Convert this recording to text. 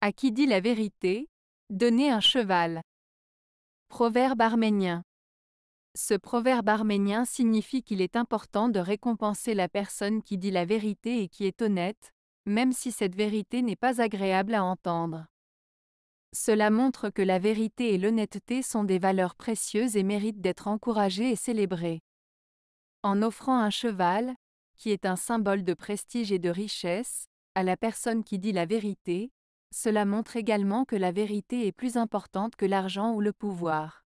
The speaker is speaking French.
À qui dit la vérité, donnez un cheval. Proverbe arménien. Ce proverbe arménien signifie qu'il est important de récompenser la personne qui dit la vérité et qui est honnête, même si cette vérité n'est pas agréable à entendre. Cela montre que la vérité et l'honnêteté sont des valeurs précieuses et méritent d'être encouragées et célébrées. En offrant un cheval, qui est un symbole de prestige et de richesse, à la personne qui dit la vérité, cela montre également que la vérité est plus importante que l'argent ou le pouvoir.